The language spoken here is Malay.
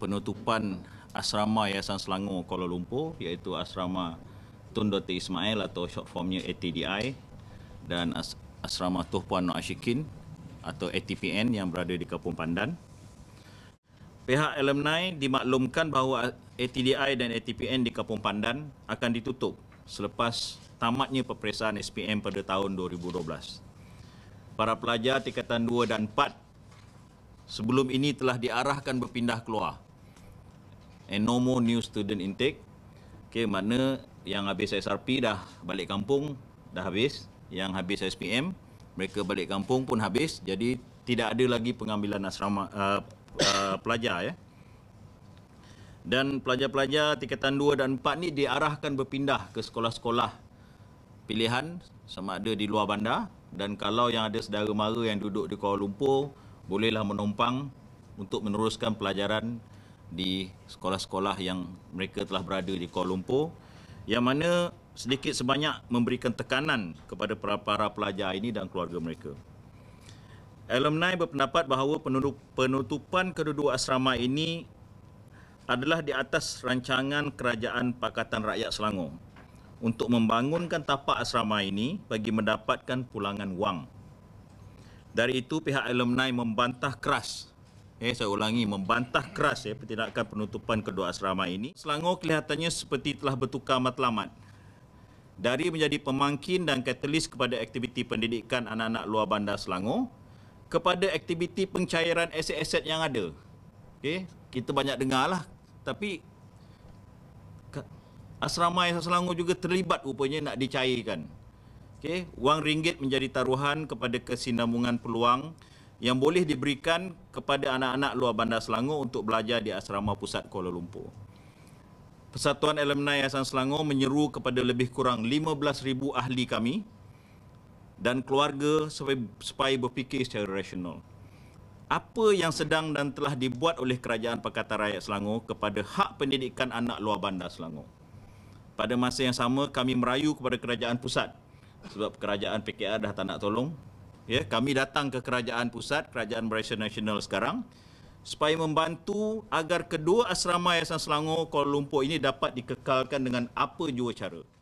penutupan asrama Yayasan Selangor Kuala Lumpur iaitu asrama Tun Dr. Ismail atau short formnya ATDI dan asrama Tuh Puan Nur Ashikin atau ATPN yang berada di Kampung Pandan. Pihak alumni dimaklumkan bahawa ATDI dan ATPN di Kampung Pandan akan ditutup selepas tamatnya peperiksaan SPM pada tahun 2012. Para pelajar tingkatan 2 dan 4 sebelum ini telah diarahkan berpindah keluar and no more new student intake. Okay, mana yang habis SRP dah balik kampung dah habis, yang habis SPM mereka balik kampung pun habis. Jadi tidak ada lagi pengambilan asrama uh, uh, pelajar ya. Dan pelajar-pelajar tingkatan 2 dan 4 ni diarahkan berpindah ke sekolah-sekolah pilihan sama ada di luar bandar dan kalau yang ada saudara mara yang duduk di Kuala Lumpur bolehlah menumpang untuk meneruskan pelajaran di sekolah-sekolah yang mereka telah berada di Kuala Lumpur yang mana sedikit sebanyak memberikan tekanan kepada para, para pelajar ini dan keluarga mereka. Alumni berpendapat bahawa penutupan kedua-dua asrama ini adalah di atas rancangan Kerajaan Pakatan Rakyat Selangor untuk membangunkan tapak asrama ini bagi mendapatkan pulangan wang. Dari itu pihak alumni membantah keras Eh, saya ulangi membantah keras eh, pertindakan penutupan kedua asrama ini. Selangor kelihatannya seperti telah bertukar matlamat dari menjadi pemangkin dan katalis kepada aktiviti pendidikan anak-anak luar bandar Selangor kepada aktiviti pencairan aset-aset yang ada. okay kita banyak dengar lah tapi asrama yang Selangor juga terlibat rupanya nak dicairkan. okay wang ringgit menjadi taruhan kepada kesinambungan peluang yang boleh diberikan kepada anak-anak luar bandar Selangor untuk belajar di asrama pusat Kuala Lumpur. Persatuan Alumni Yayasan Selangor menyeru kepada lebih kurang 15,000 ahli kami dan keluarga supaya, berfikir secara rasional. Apa yang sedang dan telah dibuat oleh Kerajaan Pakatan Rakyat Selangor kepada hak pendidikan anak luar bandar Selangor? Pada masa yang sama, kami merayu kepada Kerajaan Pusat sebab Kerajaan PKR dah tak nak tolong, ya kami datang ke kerajaan pusat kerajaan Malaysia Nasional sekarang supaya membantu agar kedua asrama Yayasan Selangor Kuala Lumpur ini dapat dikekalkan dengan apa jua cara